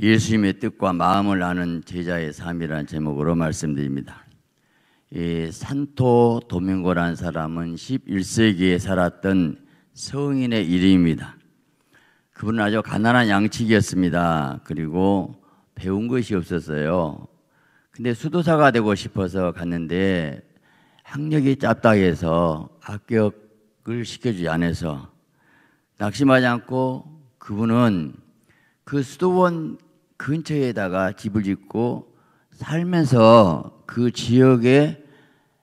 예수님의 뜻과 마음을 아는 제자의 삶이라는 제목으로 말씀드립니다. 이 산토 도밍고란 사람은 11세기에 살았던 성인의 이름입니다. 그분은 아주 가난한 양치기였습니다. 그리고 배운 것이 없었어요. 근데 수도사가 되고 싶어서 갔는데 학력이 짭딱해서 합격을 시켜주지 않아서 낙심하지 않고 그분은 그 수도원 근처에다가 집을 짓고 살면서 그 지역에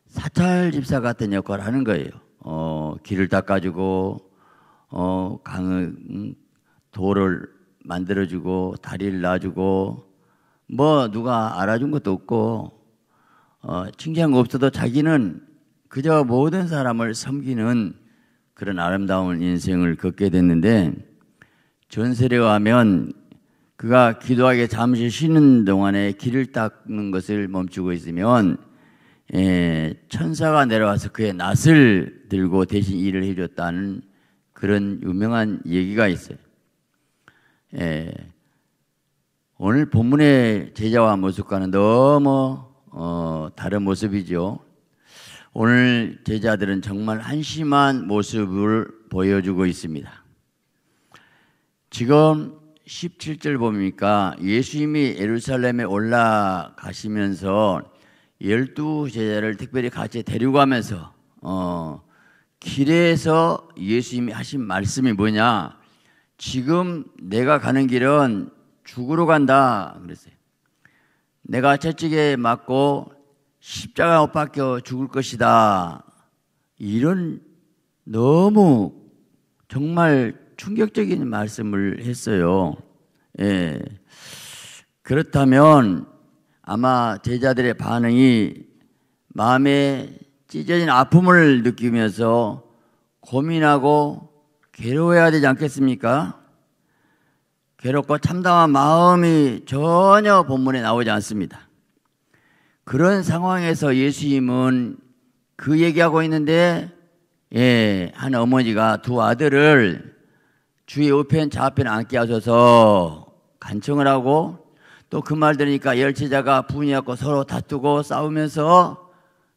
사찰 집사 같은 역할을 하는 거예요. 어, 길을 닦아주고, 어, 강을, 도를 음, 만들어주고, 다리를 놔주고, 뭐, 누가 알아준 것도 없고, 어, 칭찬 가 없어도 자기는 그저 모든 사람을 섬기는 그런 아름다운 인생을 걷게 됐는데, 전세례와 하면 그가 기도하게 잠시 쉬는 동안에 길을 닦는 것을 멈추고 있으면 예, 천사가 내려와서 그의 낫을 들고 대신 일을 해줬다는 그런 유명한 얘기가 있어요. 예, 오늘 본문의 제자와 모습과는 너무 어, 다른 모습이죠. 오늘 제자들은 정말 한심한 모습을 보여주고 있습니다. 지금 17절 봅니까 예수님이 예루살렘에 올라가시면서 열두 제자를 특별히 같이 데려가면서 어, 길에서 예수님이 하신 말씀이 뭐냐? 지금 내가 가는 길은 죽으러 간다 그랬어요. 내가 채찍에 맞고 십자가 못 박혀 죽을 것이다. 이런 너무 정말 충격적인 말씀을 했어요. 예. 그렇다면 아마 제자들의 반응이 마음에 찢어진 아픔을 느끼면서 고민하고 괴로워야 되지 않겠습니까? 괴롭고 참담한 마음이 전혀 본문에 나오지 않습니다. 그런 상황에서 예수님은 그 얘기하고 있는데, 예, 한 어머니가 두 아들을 주의 우편 좌편 앉게 하셔서 간청을 하고 또 그 말 들으니까 열체자가 분이 갖고 서로 다투고 싸우면서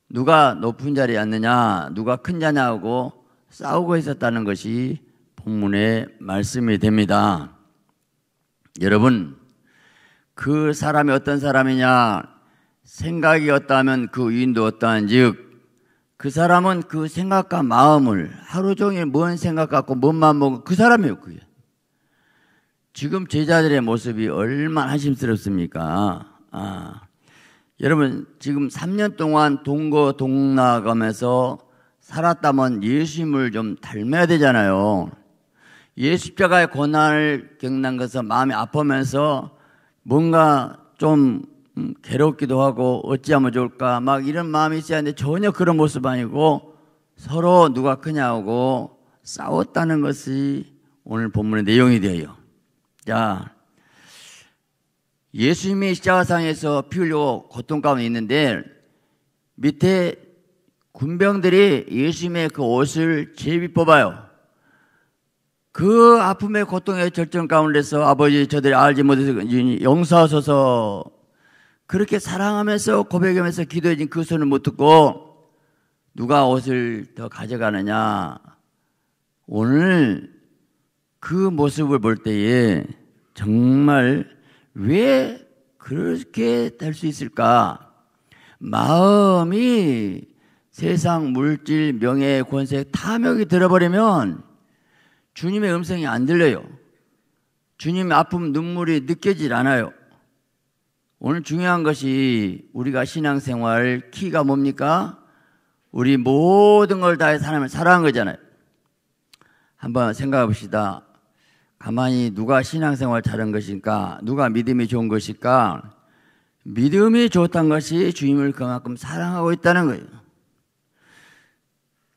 누가 높은 자리에 앉느냐 누가 큰 자냐고 싸우고 있었다는 것이 본문의 말씀이 됩니다. 여러분 그 사람이 어떤 사람이냐 생각이 어떠하면 그 위인도 어떠한즉 그 사람은 그 생각과 마음을 하루 종일 뭔 생각 갖고 뭔만 먹은 그 사람이에요, 그게. 지금 제자들의 모습이 얼마나 한심스럽습니까? 아. 여러분, 지금 3년 동안 동거 동나가면서 살았다면 예수님을 좀 닮아야 되잖아요. 예수자가의 고난을 겪는 것을 마음이 아프면서 뭔가 좀 음, 괴롭기도 하고 어찌하면 좋을까 막 이런 마음이 있어야 하는데 전혀 그런 모습 아니고 서로 누가 크냐고 싸웠다는 것이 오늘 본문의 내용이 돼요. 자, 예수님이 십자가상에서 피 흘리고 고통 가운데 있는데 밑에 군병들이 예수님의 그 옷을 제비 뽑아요. 그 아픔의 고통의 절정 가운데서 아버지 저들이 알지 못해서 용서하소서 그렇게 사랑하면서 고백하면서 기도해진 그소리을못 듣고 누가 옷을 더 가져가느냐. 오늘 그 모습을 볼 때에 정말 왜 그렇게 될 수 있을까? 마음이 세상 물질, 명예, 권세, 탐욕이 들어버리면 주님의 음성이 안 들려요. 주님의 아픔, 눈물이 느껴질 않아요. 오늘 중요한 것이 우리가 신앙생활 키가 뭡니까? 우리 모든 걸 다해 하나님을 사랑한 거잖아요. 한번 생각해 봅시다. 가만히 누가 신앙생활 잘한 것일까? 누가 믿음이 좋은 것일까? 믿음이 좋다는 것이 주님을 그만큼 사랑하고 있다는 거예요.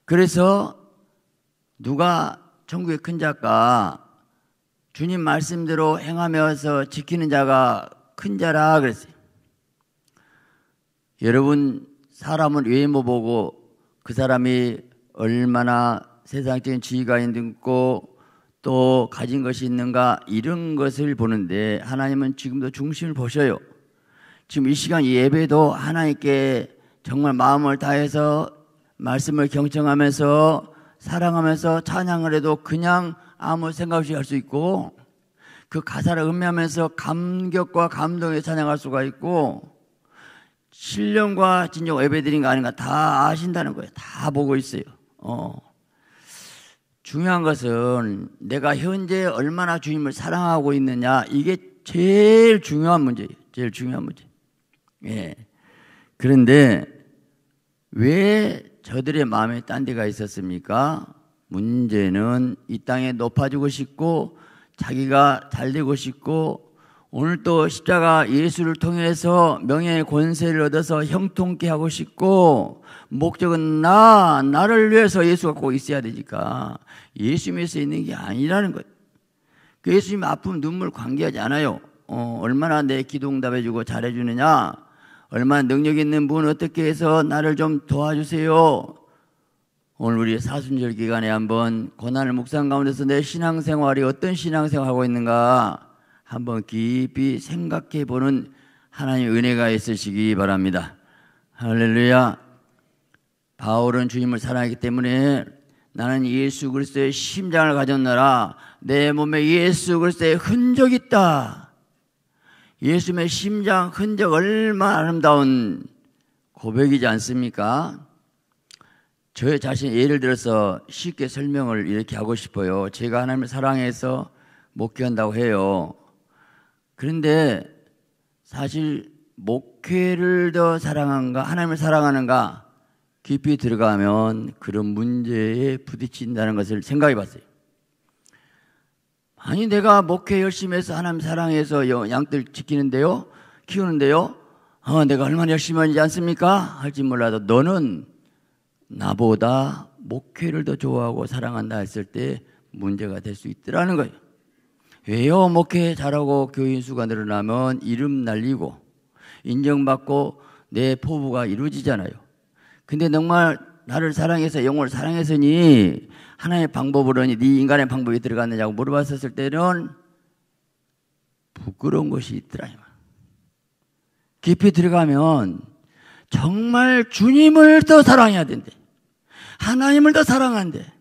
그래서 누가 천국의 큰 자가 주님 말씀대로 행하면서 지키는 자가 큰 자라 그랬어요. 여러분 사람은 외모 보고 그 사람이 얼마나 세상적인 지위가 있고 또 가진 것이 있는가 이런 것을 보는데 하나님은 지금도 중심을 보셔요. 지금 이 시간 예배도 하나님께 정말 마음을 다해서 말씀을 경청하면서 사랑하면서 찬양을 해도 그냥 아무 생각 없이 할 수 있고 그 가사를 음미하면서 감격과 감동에 찬양할 수가 있고 신령과 진정 예배드린 거 아닌가 다 아신다는 거예요. 다 보고 있어요. 어. 중요한 것은 내가 현재 얼마나 주님을 사랑하고 있느냐 이게 제일 중요한 문제예요. 제일 중요한 문제. 예. 그런데 왜 저들의 마음에 딴 데가 있었습니까? 문제는 이 땅에 높아지고 싶고 자기가 잘 되고 싶고 오늘 또 십자가 예수를 통해서 명예의 권세를 얻어서 형통케 하고 싶고 목적은 나 나를 위해서 예수가 꼭 있어야 되니까 예수 믿어서 있는 게 아니라는 것. 그 예수님 아픔 눈물 관계하지 않아요. 어, 얼마나 내기도답해주고 잘해주느냐 얼마나 능력 있는 분 어떻게 해서 나를 좀 도와주세요. 오늘 우리 사순절 기간에 한번 고난을 묵상 가운데서 내 신앙생활이 어떤 신앙생활하고 있는가 한번 깊이 생각해 보는 하나님의 은혜가 있으시기 바랍니다. 할렐루야. 바울은 주님을 사랑하기 때문에 나는 예수 그리스도의 심장을 가졌노라. 내 몸에 예수 그리스도의 흔적 이 있다. 예수의 심장 흔적 얼마나 아름다운 고백이지 않습니까? 저의 자신 예를 들어서 쉽게 설명을 이렇게 하고 싶어요. 제가 하나님을 사랑해서 목회한다고 해요. 그런데 사실 목회를 더 사랑한가 하나님을 사랑하는가 깊이 들어가면 그런 문제에 부딪힌다는 것을 생각해 봤어요. 아니 내가 목회 열심히 해서 하나님 사랑해서 양들 지키는데요. 키우는데요. 어, 내가 얼마나 열심히 하지 않습니까? 할지 몰라도 너는 나보다 목회를 더 좋아하고 사랑한다 했을 때 문제가 될 수 있더라는 거예요. 왜요? 목회 잘하고 교인 수가 늘어나면 이름 날리고 인정받고 내 포부가 이루어지잖아요. 근데 정말 나를 사랑해서 영혼을 사랑했으니 하나의 방법으로니 네 인간의 방법이 들어갔느냐고 물어봤었을 때는 부끄러운 것이 있더라. 깊이 들어가면 정말 주님을 더 사랑해야 된대. 하나님을 더 사랑한대.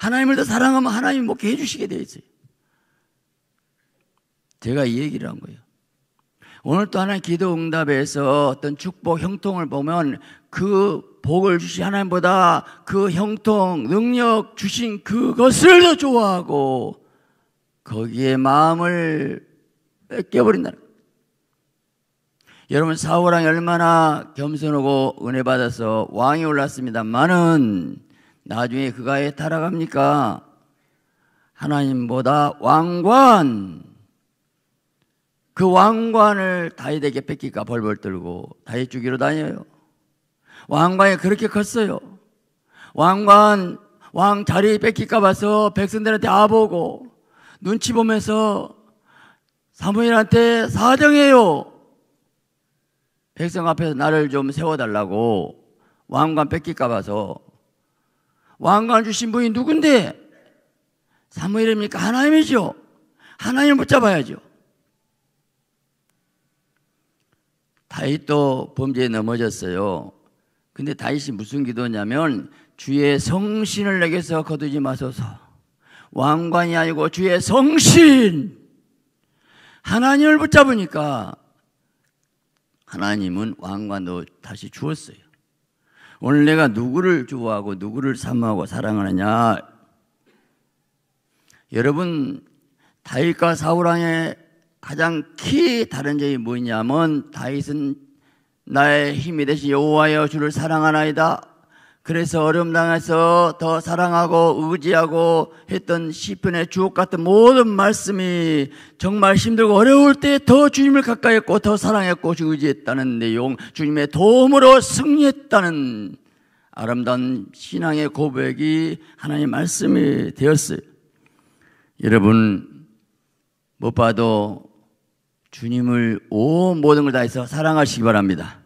하나님을 더 사랑하면 하나님이 먹 해주시게 되어 제가 이 얘기를 한 거예요. 오늘 또 하나님 기도 응답에서 어떤 축복 형통을 보면 그 복을 주신 하나님보다 그 형통, 능력 주신 그것을 더 좋아하고 거기에 마음을 뺏겨버린다는 거예요. 여러분 사울 왕이 얼마나 겸손하고 은혜 받아서 왕이 올랐습니다만은 나중에 그가에 따라갑니까? 하나님보다 왕관 그 왕관을 다윗에게 뺏길까 벌벌 떨고 다윗 죽이러 다녀요. 왕관이 그렇게 컸어요. 왕관 왕 자리 뺏길까 봐서 백성들한테 아보고 눈치 보면서 사무엘한테 사정해요. 백성 앞에서 나를 좀 세워달라고 왕관 뺏길까 봐서 왕관 주신 분이 누군데? 사무엘입니까? 하나님이죠. 하나님 을 붙잡아야죠. 다윗도 범죄에 넘어졌어요. 근데 다윗이 무슨 기도냐면 주의 성신을 내게서 거두지 마소서. 왕관이 아니고 주의 성신. 하나님을 붙잡으니까 하나님은 왕관도 다시 주었어요. 오늘 내가 누구를 좋아하고 누구를 사모하고 사랑하느냐. 여러분 다윗과 사울 왕의 가장 키 다른 점이 뭐냐면 다윗은 나의 힘이 되신 여호와여 주를 사랑하나이다. 그래서 어려움 당해서 더 사랑하고 의지하고 했던 시편의 주옥 같은 모든 말씀이 정말 힘들고 어려울 때 더 주님을 가까이 했고 더 사랑했고 의지했다는 내용, 주님의 도움으로 승리했다는 아름다운 신앙의 고백이 하나님의 말씀이 되었어요. 여러분, 못 봐도 주님을 온 모든 걸 다해서 사랑하시기 바랍니다.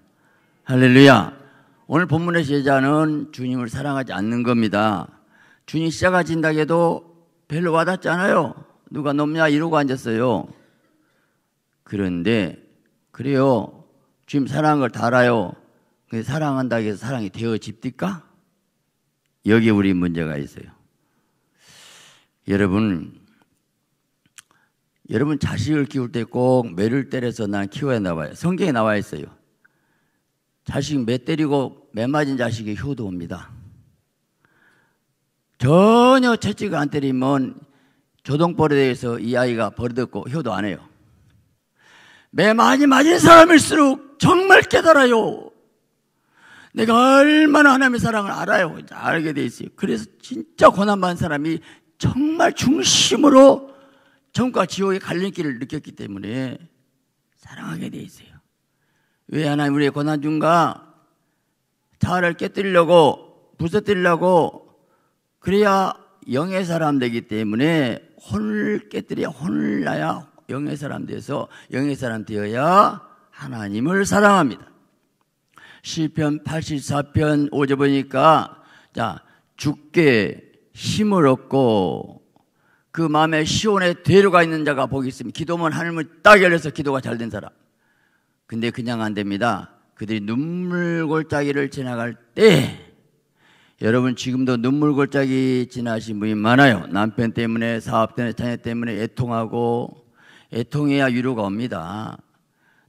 할렐루야. 오늘 본문의 제자는 주님을 사랑하지 않는 겁니다. 주님 시작하신다 해도 별로 와닿잖아요. 누가 넘냐 이러고 앉았어요. 그런데 그래요. 주님 사랑한 걸 달아요. 근데 사랑한다 해서 사랑이 되어집니까? 여기 우리 문제가 있어요. 여러분 여러분 자식을 키울 때 꼭 매를 때려서 난 키워야 나와요. 성경에 나와 있어요. 자식 매 때리고 매 맞은 자식이 효도 입니다 전혀 채찍 안 때리면 조동벌에 대해서 이 아이가 버릇없고 효도 안 해요. 매 많이 맞은 사람일수록 정말 깨달아요. 내가 얼마나 하나님의 사랑을 알아요. 알게 돼 있어요. 그래서 진짜 고난받은 사람이 정말 중심으로 천과 지옥의 갈림길을 느꼈기 때문에 사랑하게 돼 있어요. 왜 하나님 우리의 고난 중과 자아를 깨뜨리려고 부서뜨리려고 그래야 영의 사람 되기 때문에 혼을 깨뜨려 혼을 나야 영의 사람 되어서 영의 사람 되어야 하나님을 사랑합니다. 시편 84편 5절 보니까 자 죽게 힘을 얻고 그 마음에 시온의 대로가 있는 자가 복이 있습니다. 기도만 하늘을 딱 열려서 기도가 잘 된 사람. 근데 그냥 안 됩니다. 그들이 눈물 골짜기를 지나갈 때 여러분 지금도 눈물 골짜기 지나신 분이 많아요. 남편 때문에 사업 때문에 자녀 때문에 애통하고 애통해야 위로가 옵니다.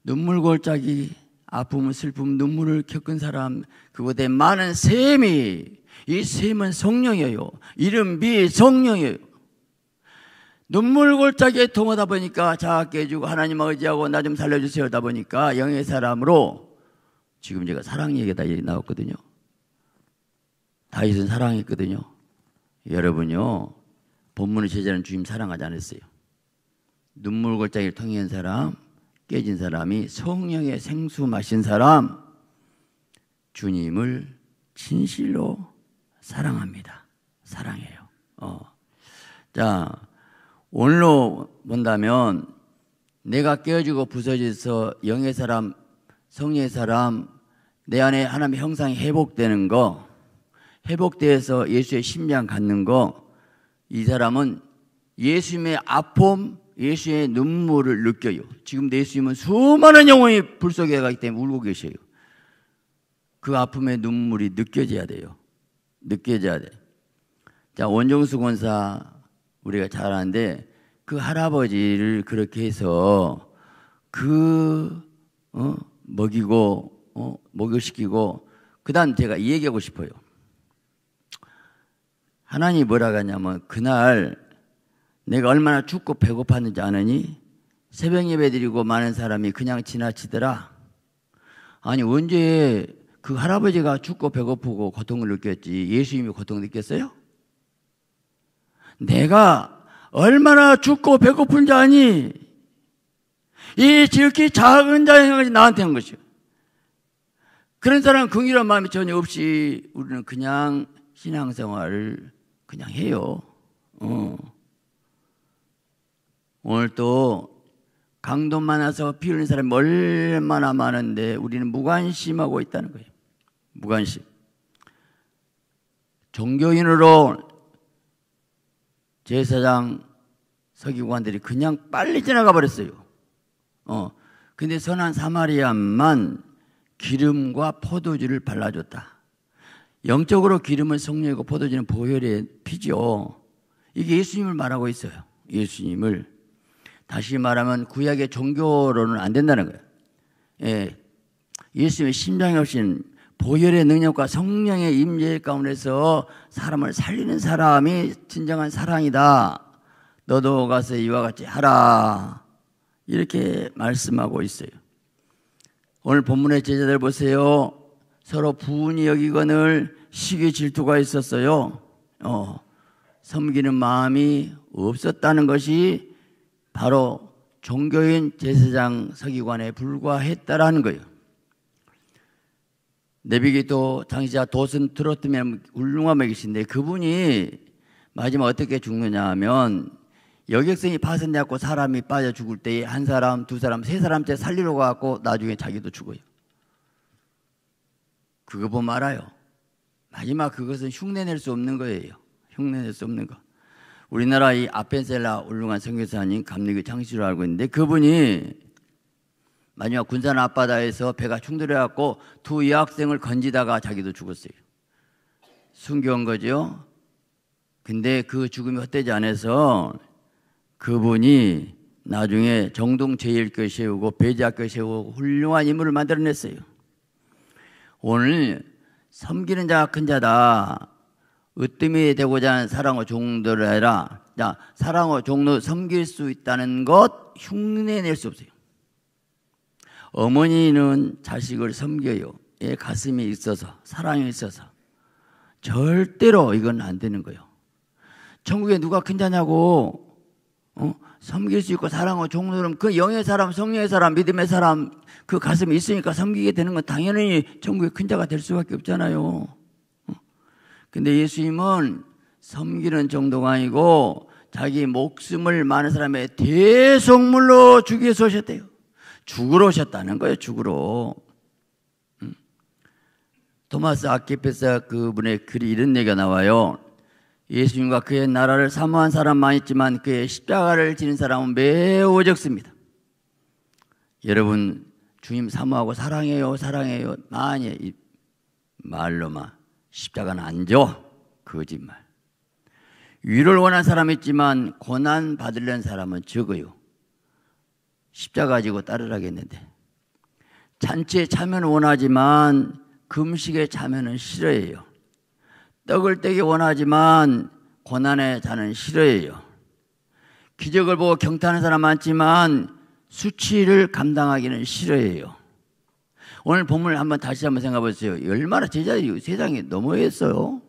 눈물 골짜기 아픔 슬픔 눈물을 겪은 사람 그곳에 많은 셈이 이 셈은 성령이에요. 이름 비 성령이에요. 눈물 골짜기에 통하다 보니까 자악게 해주고 하나님 의지하고 나 좀 살려주세요 하다 보니까 영의 사람으로 지금 제가 사랑 얘기가 다 나왔거든요. 다윗은 사랑했거든요. 여러분요. 본문의 제자는 주님 사랑하지 않았어요. 눈물 골짜기를 통한 사람, 깨진 사람이 성령의 생수 마신 사람, 주님을 진실로 사랑합니다. 사랑해요. 어. 자, 오늘로 본다면 내가 깨어지고 부서져서 영의 사람, 성의 사람, 내 안에 하나님의 형상이 회복되는 거, 회복되어서 예수의 심장 갖는 거, 이 사람은 예수님의 아픔, 예수의 눈물을 느껴요. 지금 예수님은 수많은 영혼이 불 속에 가기 때문에 울고 계셔요. 그 아픔의 눈물이 느껴져야 돼요. 느껴져야 돼. 자, 원종수 권사 우리가 잘 아는데 그 할아버지를 그렇게 해서 그 어? 먹이고 어? 목욕시키고 그다음 제가 이 얘기하고 싶어요. 하나님이 뭐라고 하냐면 그날 내가 얼마나 춥고 배고팠는지 아느니 새벽 예배 드리고 많은 사람이 그냥 지나치더라. 아니 언제 그 할아버지가 춥고 배고프고 고통을 느꼈지 예수님이 고통 느꼈어요? 내가 얼마나 죽고 배고픈 자니 이 지극히 작은 자의 생각이 나한테 한 것이요. 그런 사람은 긍휼한 마음이 전혀 없이 우리는 그냥 신앙생활을 그냥 해요. 어. 오늘또 강도 많아서 피우는 사람이 얼마나 많은데 우리는 무관심하고 있다는 거예요. 무관심. 종교인으로 제사장 서기관들이 그냥 빨리 지나가 버렸어요. 어. 근데 선한 사마리안만 기름과 포도주를 발라줬다. 영적으로 기름은 성령이고 포도주는 보혈의 피죠. 이게 예수님을 말하고 있어요. 예수님을. 다시 말하면 구약의 종교로는 안 된다는 거예요. 예. 예수님의 심장이 없인 보혈의 능력과 성령의 임재 가운데서 사람을 살리는 사람이 진정한 사랑이다. 너도 가서 이와 같이 하라. 이렇게 말씀하고 있어요. 오늘 본문의 제자들 보세요. 서로 부은이 여기건을 시기 질투가 있었어요. 어, 섬기는 마음이 없었다는 것이 바로 종교인 제사장 서기관에 불과했다라는 거예요. 내비게이터 당시자 도슨 트로트맨 훌륭한 맥이신데 그분이 마지막 어떻게 죽느냐 하면 여객선이 파손돼고 사람이 빠져 죽을 때에 한 사람, 두 사람, 세 사람째 살리러 가고 나중에 자기도 죽어요. 그거 보면 알아요. 마지막 그것은 흉내낼 수 없는 거예요. 흉내낼 수 없는 거. 우리나라 이 아펜셀라 훌륭한 성교사님 감리교 창시로 알고 있는데 그분이 마지막 군산 앞바다에서 배가 충돌해갖고 두 여학생을 건지다가 자기도 죽었어요. 숨겨온 거죠. 근데 그 죽음이 헛되지 않아서 그분이 나중에 정동 제일교 세우고 배자교 세우고 훌륭한 인물을 만들어냈어요. 오늘 섬기는 자가 큰 자다. 으뜸이 되고자 하는 사랑어 종들을 해라. 자, 사랑어 종로 섬길 수 있다는 것 흉내낼 수 없어요. 어머니는 자식을 섬겨요. 예, 가슴이 있어서 사랑이 있어서 절대로 이건 안 되는 거예요. 천국에 누가 큰 자냐고 어? 섬길 수 있고 사랑하고 종노름 그 영의 사람, 성령의 사람, 믿음의 사람 그 가슴이 있으니까 섬기게 되는 건 당연히 천국의 큰 자가 될 수밖에 없잖아요. 어? 근데 예수님은 섬기는 정도가 아니고 자기 목숨을 많은 사람의 대속물로 주기 위해서 오셨대요. 죽으러 오셨다는 거예요. 죽으러. 음. 토마스 아키페사 그분의 글이 이런 얘기가 나와요. 예수님과 그의 나라를 사모한 사람만 있지만 그의 십자가를 지는 사람은 매우 적습니다. 여러분 주님 사모하고 사랑해요 사랑해요 많이 말로만 십자가는 안 줘. 거짓말. 위를 원한 사람 있지만 고난 받으려는 사람은 적어요. 십자가 지고 따르라겠는데 잔치에 참여는 원하지만 금식에 참여는 싫어해요. 떡을 떼기 원하지만 고난에 자는 싫어해요. 기적을 보고 경탄하는 사람 많지만 수치를 감당하기는 싫어해요. 오늘 본문을 한번 다시 한번 생각해 보세요. 얼마나 제자들이 세상에 넘어했어요.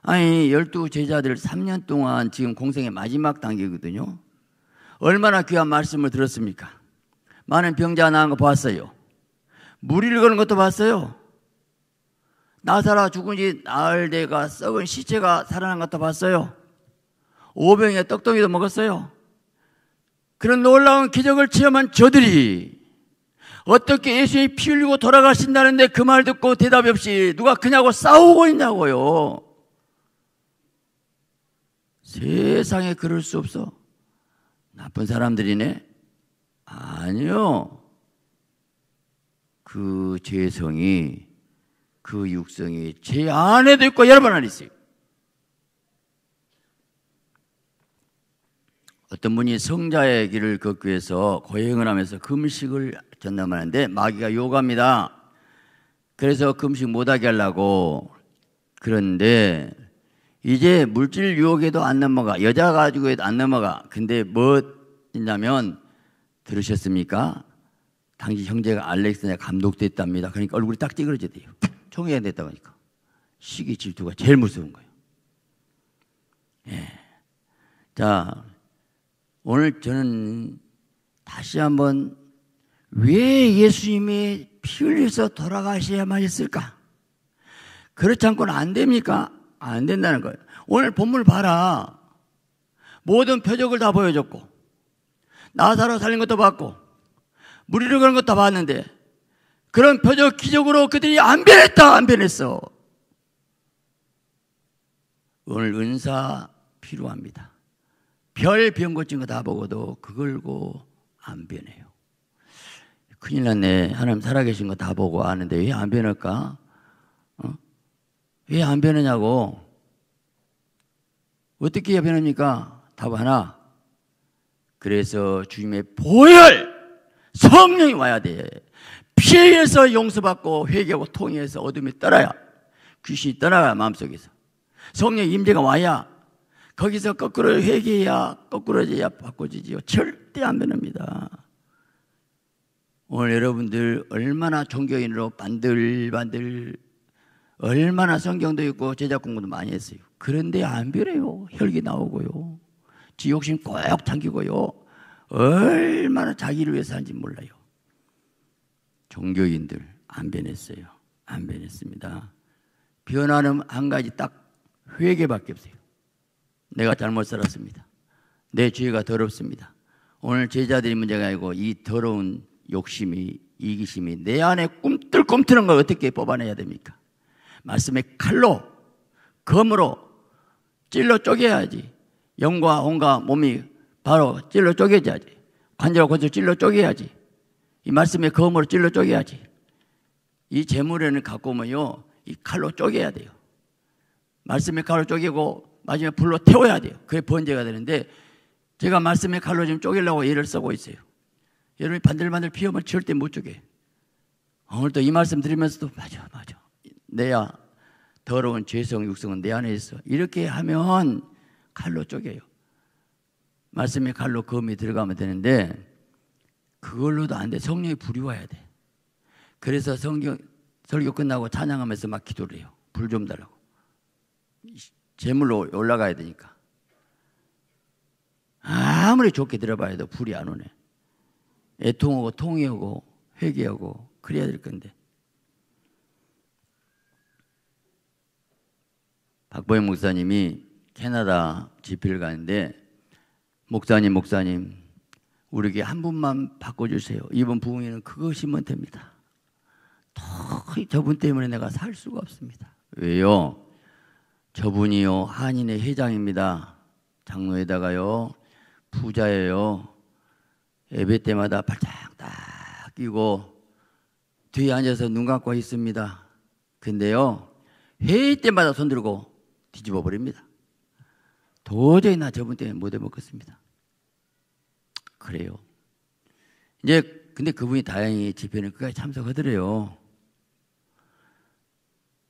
아니, 열두 제자들 3년 동안 지금 공생의 마지막 단계거든요. 얼마나 귀한 말씀을 들었습니까? 많은 병자가 나은거 봤어요. 무리를 거는 것도 봤어요. 나사라 죽은 지 나흘 돼가 썩은 시체가 살아난 것도 봤어요. 오병의 떡덩이도 먹었어요. 그런 놀라운 기적을 체험한 저들이 어떻게 예수님이 피 흘리고 돌아가신다는데 그 말 듣고 대답이 없이 누가 그냐고 싸우고 있냐고요. 세상에 그럴 수 없어. 나쁜 사람들이네? 아니요. 그 죄성이, 그 육성이 제 안에도 있고 여러분 안 있어요. 어떤 분이 성자의 길을 걷기 위해서 고행을 하면서 금식을 전담하는데 마귀가 요가입니다. 그래서 금식 못하게 하려고 그런데 이제 물질 유혹에도 안 넘어가. 여자 가지고에도 안 넘어가. 근데 뭐냐면 들으셨습니까? 당시 형제가 알렉스냐 감독됐답니다. 그러니까 얼굴이 딱찌그러지돼요총이안 됐다고 하니까. 시기 질투가 제일 무서운 거예요. 예. 자, 오늘 저는 다시 한번 왜 예수님이 피 흘려서 돌아가셔야만 했을까? 그렇지 않고는 안 됩니까? 안 된다는 거예요. 오늘 본문을 봐라. 모든 표적을 다 보여줬고, 나사로 살린 것도 봤고, 무리를 거는 것도 봤는데, 그런 표적 기적으로 그들이 안 변했다, 안 변했어. 오늘 은사 필요합니다. 별 병고증 거다 보고도 그걸 고안 변해요. 큰일 났네. 하나님 살아계신 거 다 보고 아는데 왜 안 변할까? 왜안 변하냐고. 어떻게 해야 변합니까? 답 하나. 그래서 주님의 보혈! 성령이 와야 돼. 피해서 용서받고 회개하고 통해서 어둠이 떠나야. 귀신이 떠나야 마음속에서. 성령 임재가 와야 거기서 거꾸로 회개해야 거꾸로져야 바꿔지지요. 절대 안 변합니다. 오늘 여러분들 얼마나 존경인으로 반들반들 얼마나 성경도 있고 제작 공부도 많이 했어요. 그런데 안 변해요. 혈기 나오고요. 지욕심꼭 당기고요. 얼마나 자기를 위해서 하는지 몰라요. 종교인들 안 변했어요. 안 변했습니다. 변화는 한 가지 딱 회개밖에 없어요. 내가 잘못 살았습니다. 내 죄가 더럽습니다. 오늘 제자들이 문제가 아니고 이 더러운 욕심이 이기심이 내 안에 꿈틀꿈틀한 걸 어떻게 뽑아내야 됩니까? 말씀의 칼로 검으로 찔러 쪼개야지. 영과 온과 몸이 바로 찔러 쪼개야지 관절과 관절 찔러 쪼개야지. 이 말씀의 검으로 찔러 쪼개야지. 이 재물에는 갖고 오면요. 이 칼로 쪼개야 돼요. 말씀의 칼로 쪼개고 마지막에 불로 태워야 돼요. 그게 번제가 되는데 제가 말씀의 칼로 지금 쪼개려고 예를 쓰고 있어요. 여러분이 반들반들 피우면 절대 못 쪼개. 오늘 도이 말씀 드리면서도 맞아, 맞아. 내야 더러운 죄성 육성은 내 안에 있어. 이렇게 하면 칼로 쪼개요. 말씀에 칼로 검이 들어가면 되는데 그걸로도 안 돼. 성령이 불이 와야 돼. 그래서 성경 설교 끝나고 찬양하면서 막 기도를 해요. 불 좀 달라고. 제물로 올라가야 되니까. 아무리 좋게 들어봐야 돼. 불이 안 오네. 애통하고 통회하고 회개하고 그래야 될 건데 박보영 목사님이 캐나다 집필를 가는데 목사님 목사님 우리에게 한 분만 바꿔주세요. 이번 부흥회는 그것이면 됩니다. 도히 저분 때문에 내가 살 수가 없습니다. 왜요? 저분이요 한인의 회장입니다. 장로에다가요 부자예요. 예배 때마다 발짝 딱 끼고 뒤에 앉아서 눈 감고 있습니다. 근데요 회의 때마다 손 들고 뒤집어 버립니다. 도저히 나 저분 때문에 못 해먹겠습니다. 그래요. 이제 근데 그분이 다행히 집회는 끝까지 참석하더래요.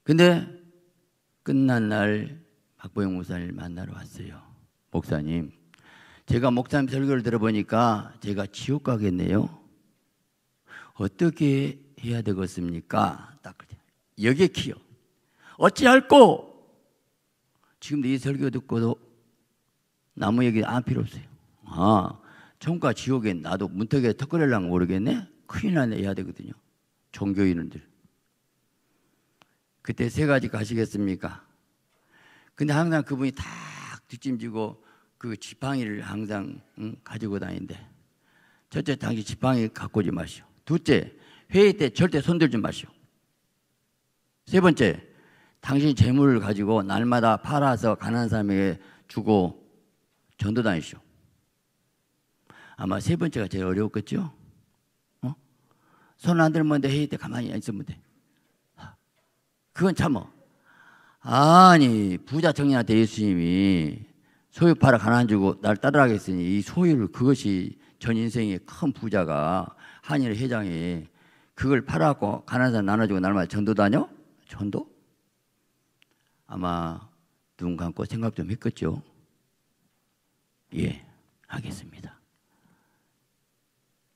근데 끝난 날 박보영 목사님 만나러 왔어요. 목사님, 제가 목사님 설교를 들어보니까 제가 지옥 가겠네요. 어떻게 해야 되겠습니까? 딱 그래. 여기에 키요. 어찌할꼬? 지금 도이 설교 듣고도 나무 얘기 아, 안 필요 없어요. 아, 천과 지옥에 나도 문턱에 턱걸이랑 모르겠네? 큰일 나네 해야 되거든요. 종교인들. 그때 세 가지 가시겠습니까? 근데 항상 그분이 다 뒷짐지고 그 지팡이를 항상 응? 가지고 다니는 첫째 당신 지팡이 갖고 오지 마시오. 둘째 회의 때 절대 손들지 마시오. 세 번째 당신 재물을 가지고 날마다 팔아서 가난한 사람에게 주고 전도 다니시오. 아마 세 번째가 제일 어려웠겠죠? 어? 손 안 들면 돼. 회의 때 가만히 있으면 돼. 그건 참어. 아니, 부자 청년한테 예수님이 소유 팔아 가난 주고 날 따라가겠으니 이 소유를 그것이 전 인생의 큰 부자가 한일 회장이 그걸 팔아갖고 가난한 사람 나눠주고 날마다 전도 다녀? 전도? 아마 눈 감고 생각 좀 했겠죠? 예, 하겠습니다.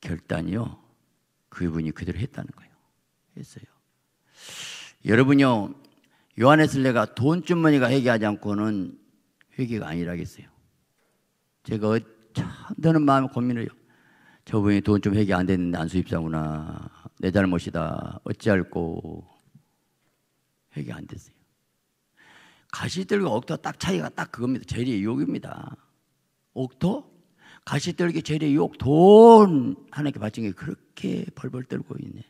결단이요. 그분이 그대로 했다는 거예요. 했어요. 여러분요, 요한에슬레가 돈주머니가 회개하지 않고는 회개가 아니라겠어요. 제가 참 드는 마음 고민을요. 저분이 돈좀 회개 안 됐는데 안수입사구나. 내 잘못이다. 어찌할꼬. 회개 안 됐어요. 가시떨기 옥토 딱 차이가 딱 그겁니다. 재리의 유혹입니다. 옥토 가시떨기 재리의 유혹 돈 하나님께 바친 게 그렇게 벌벌 떨고 있네.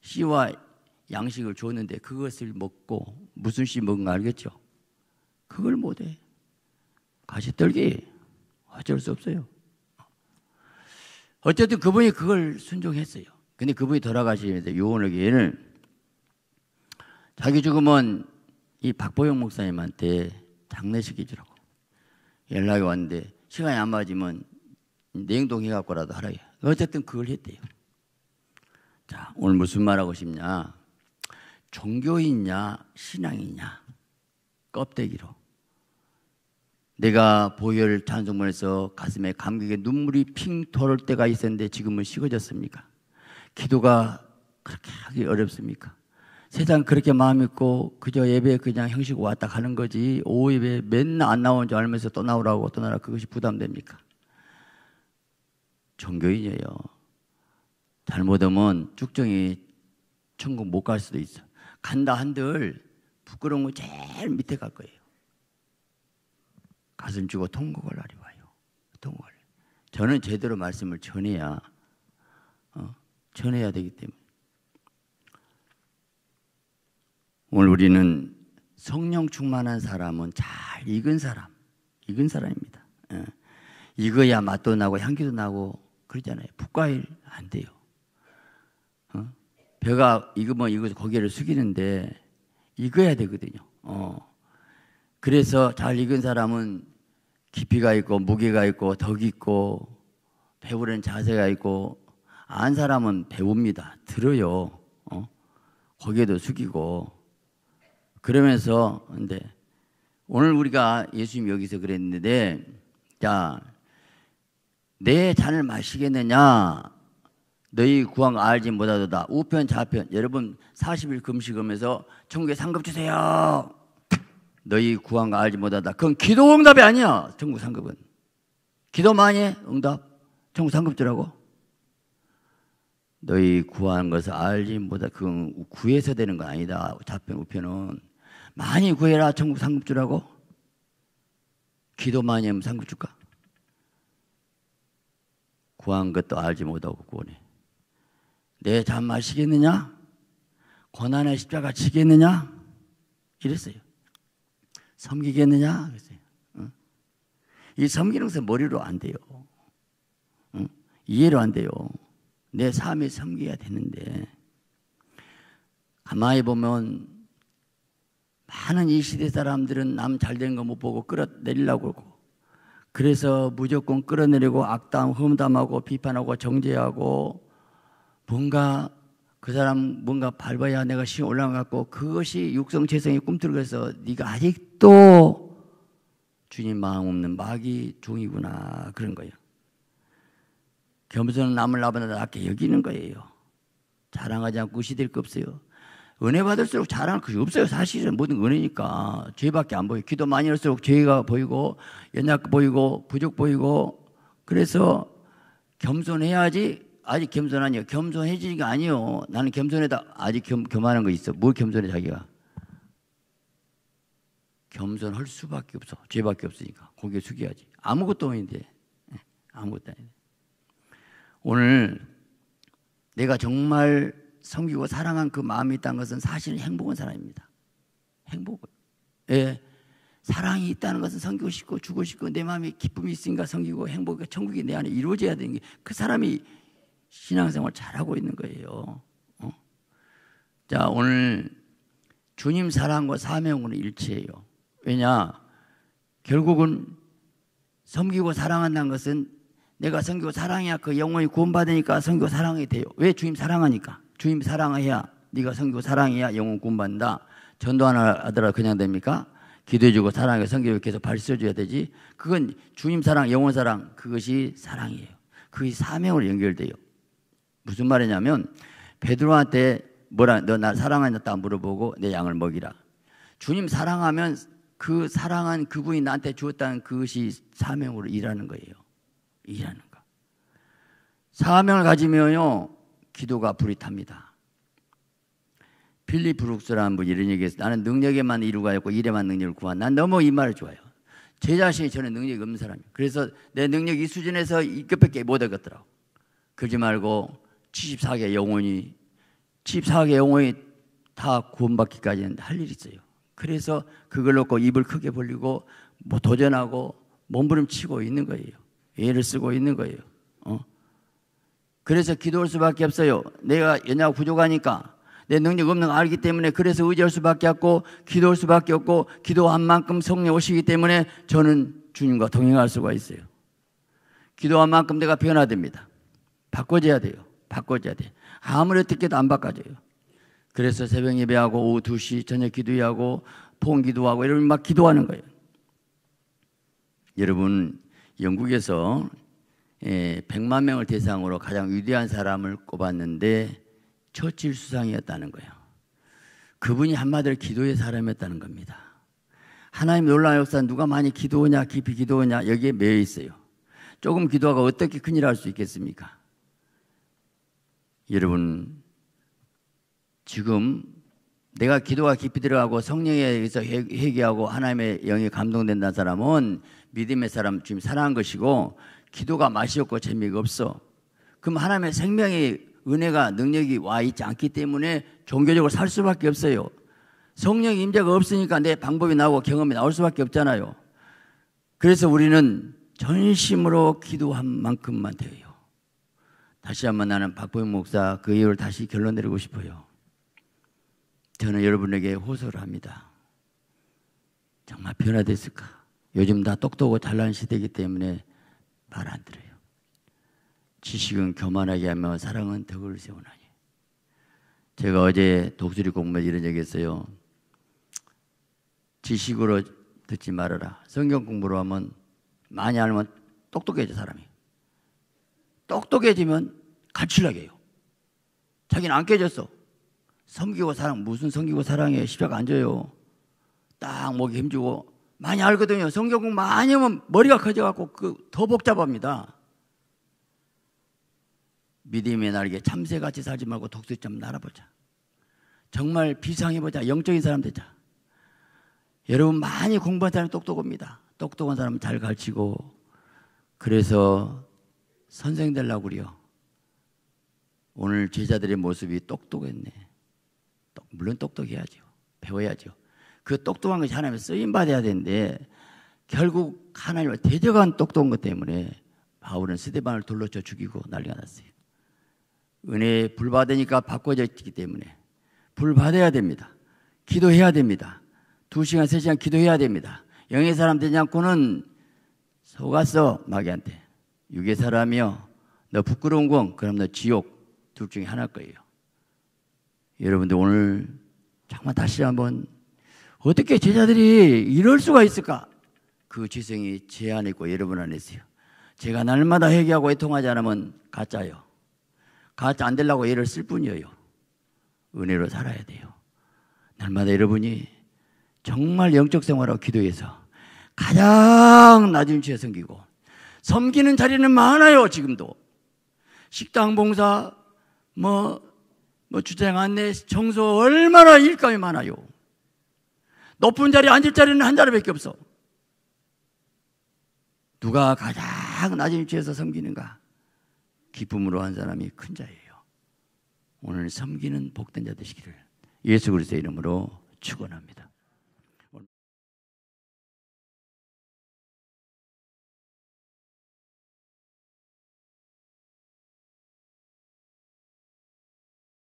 씨와 양식을 줬는데 그것을 먹고 무슨 씨 먹은 거 알겠죠? 그걸 못해. 가시떨기 어쩔 수 없어요. 어쨌든 그분이 그걸 순종했어요. 근데 그분이 돌아가시면서 요원에게는 자기 죽음은 이 박보영 목사님한테 장례식이주라고 연락이 왔는데 시간이 안 맞으면 냉동 해갖고라도 하라. 어쨌든 그걸 했대요. 자, 오늘 무슨 말하고 싶냐? 종교이냐, 신앙이냐? 껍데기로. 내가 보혈 찬송문에서 가슴에 감격의 눈물이 핑 돌을 때가 있었는데 지금은 식어졌습니까? 기도가 그렇게 하기 어렵습니까? 세상 그렇게 마음 있고 그저 예배 그냥 형식 왔다 가는 거지 오후 예배 맨날 안 나오는 줄 알면서 또 나오라고 또 나라 그것이 부담됩니까? 종교인이에요. 잘못하면 쭉정이 천국 못 갈 수도 있어. 간다 한들 부끄러운 거 제일 밑에 갈 거예요. 가슴 주고 통곡을 하리 와요. 통곡을. 저는 제대로 말씀을 전해야 어, 전해야 되기 때문에. 오늘 우리는 성령 충만한 사람은 잘 익은 사람, 익은 사람입니다. 예. 익어야 맛도 나고 향기도 나고 그러잖아요. 북과일 안 돼요. 어? 배가 익으면 익어서 고개를 숙이는데 익어야 되거든요. 어. 그래서 잘 익은 사람은 깊이가 있고 무게가 있고 덕이 있고 배우는 자세가 있고 안 사람은 배웁니다. 들어요. 어? 고개도 숙이고 그러면서 근데 오늘 우리가 예수님 여기서 그랬는데 자 내 잔을 마시겠느냐 너희 구왕 알지 못하도다 우편 좌편 여러분 40일 금식하면서 천국에 상급 주세요 너희 구한 거 알지 못하다 그건 기도 응답이 아니야 천국 상급은 기도 많이 응답 천국 상급 주라고 너희 구한 것을 알지 못하 그건 구해서 되는 거 아니다 좌편 우편은 많이 구해라 천국 상급 주라고? 기도 많이 하면 상급 줄까? 구한 것도 알지 못하고 구원해. 내 잠 마시겠느냐? 고난의 십자가 치겠느냐 이랬어요. 섬기겠느냐? 그랬어요. 이 섬기는 것은 머리로 안 돼요. 이해로 안 돼요. 내 삶이 섬겨야 되는데 가만히 보면 많은 이 시대 사람들은 남잘된거 못 보고 끌어내리려고 그고 그래서 무조건 끌어내리고 악담, 험담하고 비판하고 정죄하고 뭔가 그 사람 뭔가 밟아야 내가 시 올라가고 그것이 육성 재성이 꿈틀거려서 네가 아직도 주님 마음 없는 마귀 종이구나 그런 거예요. 겸손은 남을 나보다 낫게 여기는 거예요. 자랑하지 않고 시댈 거 없어요. 은혜 받을수록 자랑할 것이 없어요. 사실은 모든 은혜니까. 죄밖에 안 보여요. 기도 많이 할수록 죄가 보이고, 연약 보이고, 부족 보이고. 그래서 겸손해야지. 아직 겸손하냐요 겸손해지지가 아니요. 나는 겸손해다 아직 겸, 겸하는 거 있어. 뭘 겸손해, 자기가? 겸손할 수밖에 없어. 죄밖에 없으니까. 고개 숙여야지. 아무것도 아닌데. 예, 아무것도 아닌데. 오늘 내가 정말 섬기고 사랑한 그 마음이 있다는 것은 사실 행복한 사람입니다. 행복을. 예. 사랑이 있다는 것은 섬기고 싶고 주고 싶고 내 마음이 기쁨이 있으니까 섬기고 행복이 천국이 내 안에 이루어져야 되는 게 그 사람이 신앙생활 잘하고 있는 거예요. 어? 자, 오늘 주님 사랑과 사명은 일치해요. 왜냐? 결국은 섬기고 사랑한다는 것은 내가 섬기고 사랑해야 그 영혼이 구원받으니까 섬기고 사랑이 돼요. 왜 주님 사랑하니까? 주님 사랑해야 네가 성교 사랑해야 영혼 꿈반다. 전도 하나 라 그냥 됩니까? 기도해주고 사랑해 성교 계속 발써줘야 되지. 그건 주님 사랑, 영혼 사랑 그것이 사랑이에요. 그게 사명으로 연결돼요. 무슨 말이냐면 베드로한테 뭐라 너 나 사랑하냐다 물어보고 내 양을 먹이라. 주님 사랑하면 그 사랑한 그분이 나한테 주었다는 그것이 사명으로 일하는 거예요. 일하는 거. 사명을 가지면요 기도가 불이 탑니다. 필리 브룩스라는 분이 이런 얘기했어요. 나는 능력에만 이루가였고 일에만 능력을 구한. 난 너무 이 말을 좋아요. 제 자신이 저는 능력이 없는 사람이에요. 그래서 내 능력이 수준에서 이끝밖에 못하겠더라고. 그러지 말고 74개 영혼이 74개 영혼이 다 구원받기까지는 할 일이 있어요. 그래서 그걸 놓고 입을 크게 벌리고 뭐 도전하고 몸부림치고 있는 거예요. 예를 쓰고 있는 거예요. 어? 그래서 기도할 수밖에 없어요. 내가 연약 부족하니까 내 능력 없는 거 알기 때문에 그래서 의지할 수밖에 없고 기도할 수밖에 없고 기도한 만큼 성령 오시기 때문에 저는 주님과 동행할 수가 있어요. 기도한 만큼 내가 변화됩니다. 바꿔줘야 돼요. 바꿔줘야 돼. 아무리 어떻게도 안 바꿔져요. 그래서 새벽 예배하고 오후 2시 저녁 기도하고 폰 기도하고 이러면 막 기도하는 거예요. 여러분 영국에서 예, 100만 명을 대상으로 가장 위대한 사람을 꼽았는데 처칠 수상이었다는 거예요. 그분이 한마디로 기도의 사람이었다는 겁니다. 하나님 놀라운 역사 누가 많이 기도하냐 깊이 기도하냐 여기에 매여 있어요. 조금 기도하고 어떻게 큰일 할 수 있겠습니까? 여러분 지금 내가 기도가 깊이 들어가고 성령에 의해서 회개하고 하나님의 영이 감동된다는 사람은 믿음의 사람 지금 사랑한 것이고 기도가 맛이 없고 재미가 없어. 그럼 하나님의 생명의 은혜가 능력이 와 있지 않기 때문에 종교적으로 살 수밖에 없어요. 성령 임재가 없으니까 내 방법이 나오고 경험이 나올 수밖에 없잖아요. 그래서 우리는 전심으로 기도한 만큼만 돼요. 다시 한번 나는 박보영 목사 그 이유를 다시 결론 내리고 싶어요. 저는 여러분에게 호소를 합니다. 정말 변화됐을까? 요즘 다 똑똑하고 잘난 시대이기 때문에 말안 들어요. 지식은 교만하게 하며 사랑은 덕을 세우나니. 제가 어제 독수리 공부에 이런 얘기 했어요. 지식으로 듣지 말아라. 성경 공부로 하면 많이 알면 똑똑해져 사람이. 똑똑해지면 간출나게요. 해 자기는 안 깨졌어. 섬기고 사랑 무슨 섬기고 사랑해 십자가 안 져요. 딱 목에 힘주고 많이 알거든요. 성경 공 많이 하면 머리가 커져갖고 그 더 복잡합니다. 믿음의 날개 참새같이 살지 말고 독수리처럼 날아보자. 정말 비상해보자. 영적인 사람 되자. 여러분 많이 공부한 사람이 똑똑합니다. 똑똑한 사람은 잘 가르치고 그래서 선생 되려고 그래요. 오늘 제자들의 모습이 똑똑했네. 물론 똑똑해야죠. 배워야죠. 그 똑똑한 것이 하나님의 쓰임받아야 되는데 결국 하나님을 대적한 똑똑한 것 때문에 바울은 스데반을 둘러쳐 죽이고 난리가 났어요. 은혜 불 받으니까 바꿔져 있기 때문에 불 받아야 됩니다. 기도해야 됩니다. 두 시간, 세 시간 기도해야 됩니다. 영의 사람 되지 않고는 속았어, 마귀한테. 육의 사람이여, 너 부끄러운 공, 그럼 너 지옥, 둘 중에 하나일 거예요. 여러분들 오늘 정말 다시 한번 어떻게 제자들이 이럴 수가 있을까? 그 지성이 제 안에 있고 여러분 안에 있어요. 제가 날마다 회개하고 애통하지 않으면 가짜요. 가짜 안 되려고 애를 쓸 뿐이에요. 은혜로 살아야 돼요. 날마다 여러분이 정말 영적 생활하고 기도해서 가장 낮은 죄 섬기고 섬기는 자리는 많아요, 지금도. 식당 봉사, 뭐, 뭐 주차장 안내, 청소 얼마나 일감이 많아요. 높은 자리에 앉을 자리는 한 자리밖에 없어. 누가 가장 낮은 위치에서 섬기는가? 기쁨으로 한 사람이 큰 자예요. 오늘 섬기는 복된 자 되시기를 예수 그리스도의 이름으로 축원합니다.